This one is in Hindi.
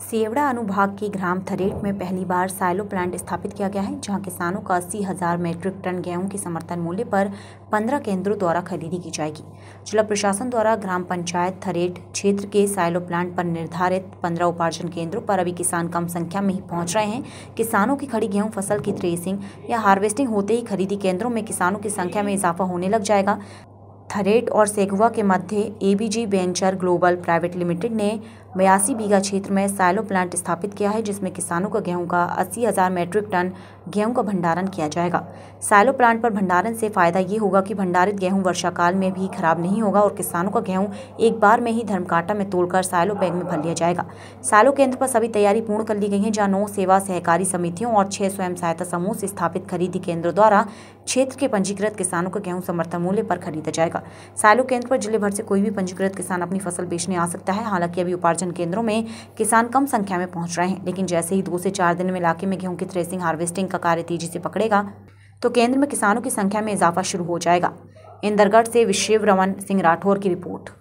सेवड़ा अनुभाग के ग्राम थरेट में पहली बार साइलो प्लांट स्थापित किया गया है जहां किसानों का अस्सी हज़ार मेट्रिक टन गेहूं के समर्थन मूल्य पर पंद्रह केंद्रों द्वारा खरीदी की जाएगी जिला प्रशासन द्वारा ग्राम पंचायत थरेट क्षेत्र के साइलो प्लांट पर निर्धारित पंद्रह उपार्जन केंद्रों पर अभी किसान कम संख्या में ही पहुँच रहे हैं किसानों की खड़ी गेहूँ फसल की थ्रेसिंग या हार्वेस्टिंग होते ही खरीदी केंद्रों में किसानों की संख्या में इजाफा होने लग जाएगा थरेट और सेगुआ के मध्य ABG venture global private limited ने बयासी बीघा क्षेत्र में साइलो प्लांट स्थापित किया है जिसमें किसानों का गेहूं का अस्सी हज़ार मेट्रिक टन गेहूं का भंडारण किया जाएगा साइलो प्लांट पर भंडारण से फ़ायदा ये होगा कि भंडारित गेहूं वर्षाकाल में भी खराब नहीं होगा और किसानों का गेहूं एक बार में ही धर्मकांटा में तोड़कर साइलो बैग में भर लिया जाएगा साइलो केंद्र पर सभी तैयारी पूर्ण कर ली गई है जहाँ नौ सेवा सहकारी समितियों और छह स्वयं सहायता समूह से स्थापित खरीदी केंद्रों द्वारा क्षेत्र के पंजीकृत किसानों का गेहूं समर्थन मूल्य पर खरीदा जाएगा साइलो केंद्र पर जिले भर से कोई भी पंजीकृत किसान अपनी फसल बेचने आ सकता है हालांकि अभी उपार्जन समर्थन केंद्रों में किसान कम संख्या में पहुंच रहे हैं लेकिन जैसे ही दो से चार दिन में इलाके में गेहूं की थ्रेसिंग हार्वेस्टिंग का कार्य तेजी से पकड़ेगा तो केंद्र में किसानों की संख्या में इजाफा शुरू हो जाएगा इंदरगढ़ से विश्व रमन सिंह राठौर की रिपोर्ट